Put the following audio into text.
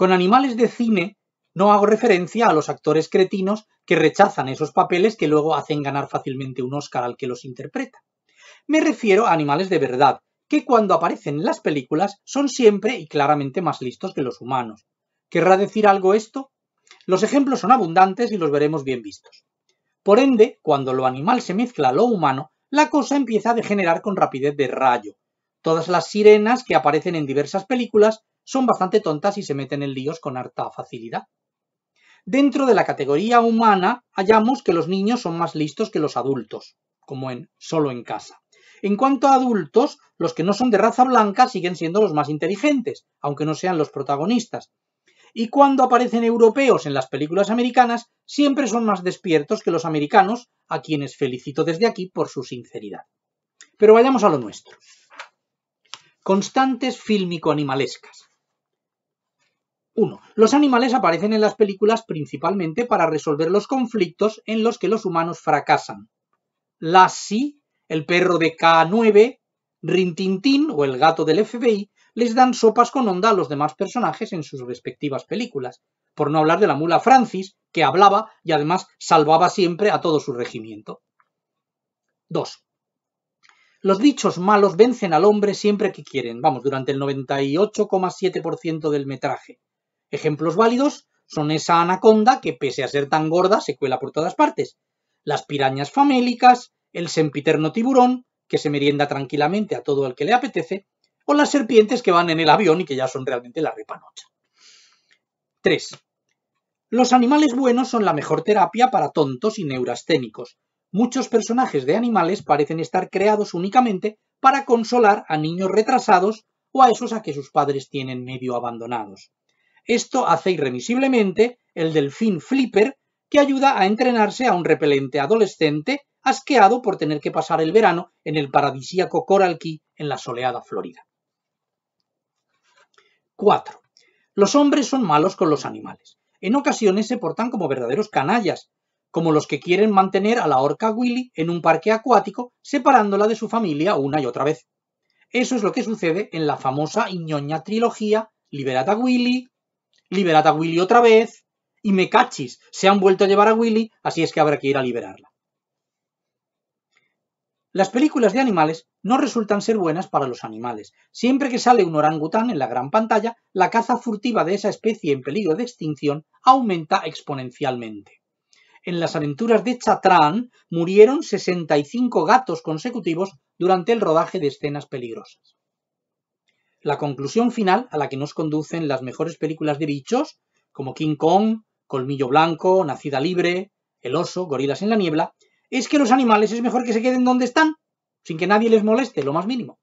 Con animales de cine no hago referencia a los actores cretinos que rechazan esos papeles que luego hacen ganar fácilmente un Oscar al que los interpreta. Me refiero a animales de verdad, que cuando aparecen en las películas son siempre y claramente más listos que los humanos. ¿Querrá decir algo esto? Los ejemplos son abundantes y los veremos bien vistos. Por ende, cuando lo animal se mezcla a lo humano, la cosa empieza a degenerar con rapidez de rayo. Todas las sirenas que aparecen en diversas películas son bastante tontas y se meten en líos con harta facilidad. Dentro de la categoría humana hallamos que los niños son más listos que los adultos, como en solo en casa. En cuanto a adultos, los que no son de raza blanca siguen siendo los más inteligentes, aunque no sean los protagonistas. Y cuando aparecen europeos en las películas americanas, siempre son más despiertos que los americanos, a quienes felicito desde aquí por su sinceridad. Pero vayamos a lo nuestro. Constantes fílmico-animalescas. 1. Los animales aparecen en las películas principalmente para resolver los conflictos en los que los humanos fracasan. Lassie, el perro de K9, Rintintín o el gato del FBI les dan sopas con onda a los demás personajes en sus respectivas películas, por no hablar de la mula Francis, que hablaba y además salvaba siempre a todo su regimiento. 2. Los dichos malos vencen al hombre siempre que quieren, vamos, durante el 98,7% del metraje. Ejemplos válidos son esa anaconda que pese a ser tan gorda se cuela por todas partes, las pirañas famélicas, el sempiterno tiburón, que se merienda tranquilamente a todo el que le apetece, o las serpientes que van en el avión y que ya son realmente la repanocha. 3. Los animales buenos son la mejor terapia para tontos y neurasténicos. Muchos personajes de animales parecen estar creados únicamente para consolar a niños retrasados o a esos a que sus padres tienen medio abandonados. Esto hace irremisiblemente el delfín Flipper, que ayuda a entrenarse a un repelente adolescente asqueado por tener que pasar el verano en el paradisíaco Coral Key en la soleada Florida. 4. Los hombres son malos con los animales. En ocasiones se portan como verdaderos canallas, como los que quieren mantener a la orca Willy en un parque acuático, separándola de su familia una y otra vez. Eso es lo que sucede en la famosa iñoña trilogía Liberata Willy, liberad a Willy otra vez, y me cachis, se han vuelto a llevar a Willy, así es que habrá que ir a liberarla. Las películas de animales no resultan ser buenas para los animales. Siempre que sale un orangután en la gran pantalla, la caza furtiva de esa especie en peligro de extinción aumenta exponencialmente. En las aventuras de Chatrán murieron 65 gatos consecutivos durante el rodaje de escenas peligrosas la conclusión final a la que nos conducen las mejores películas de bichos, como King Kong, Colmillo Blanco, Nacida Libre, El Oso, Gorilas en la Niebla, es que los animales es mejor que se queden donde están, sin que nadie les moleste lo más mínimo.